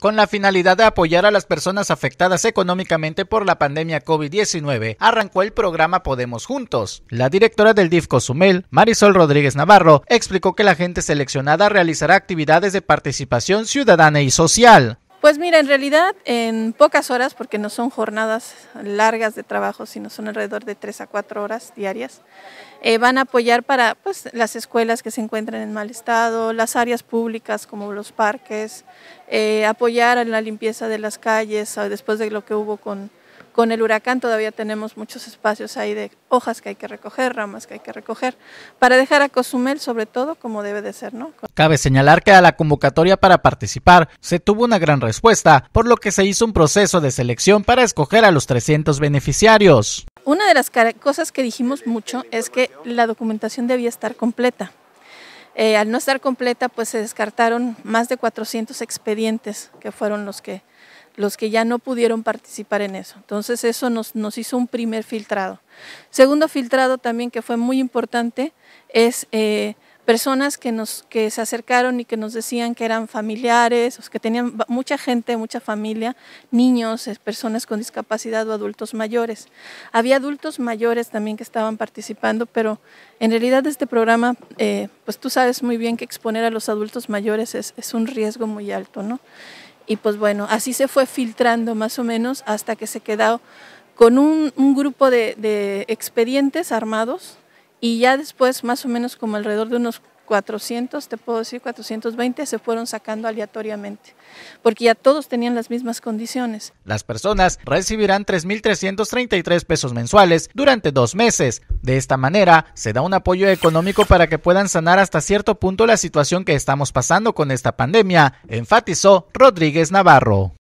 con la finalidad de apoyar a las personas afectadas económicamente por la pandemia COVID-19, arrancó el programa Podemos Juntos. La directora del DIF COSUMEL, Marisol Rodríguez Navarro, explicó que la gente seleccionada realizará actividades de participación ciudadana y social. Pues mira, en realidad en pocas horas, porque no son jornadas largas de trabajo, sino son alrededor de tres a cuatro horas diarias, eh, van a apoyar para pues, las escuelas que se encuentran en mal estado, las áreas públicas como los parques, eh, apoyar en la limpieza de las calles después de lo que hubo con con el huracán todavía tenemos muchos espacios ahí de hojas que hay que recoger, ramas que hay que recoger, para dejar a Cozumel sobre todo como debe de ser, ¿no? Cabe señalar que a la convocatoria para participar se tuvo una gran respuesta, por lo que se hizo un proceso de selección para escoger a los 300 beneficiarios. Una de las cosas que dijimos mucho es que la documentación debía estar completa. Eh, al no estar completa, pues se descartaron más de 400 expedientes que fueron los que los que ya no pudieron participar en eso. Entonces eso nos, hizo un primer filtrado. Segundo filtrado también que fue muy importante es eh, personas que, nos, que se acercaron y que nos decían que eran familiares, que tenían mucha gente, mucha familia, niños, eh, personas con discapacidad o adultos mayores. Había adultos mayores también que estaban participando, pero en realidad este programa, eh, pues tú sabes muy bien que exponer a los adultos mayores es, es un riesgo muy alto, ¿no? Y pues bueno, así se fue filtrando más o menos hasta que se quedó con un, grupo de, de, expedientes armados y ya después, más o menos como alrededor de unos 400, te puedo decir 420, se fueron sacando aleatoriamente, porque ya todos tenían las mismas condiciones. Las personas recibirán 3.333 pesos mensuales durante dos meses. De esta manera, se da un apoyo económico para que puedan sanar hasta cierto punto la situación que estamos pasando con esta pandemia, enfatizó Rodríguez Navarro.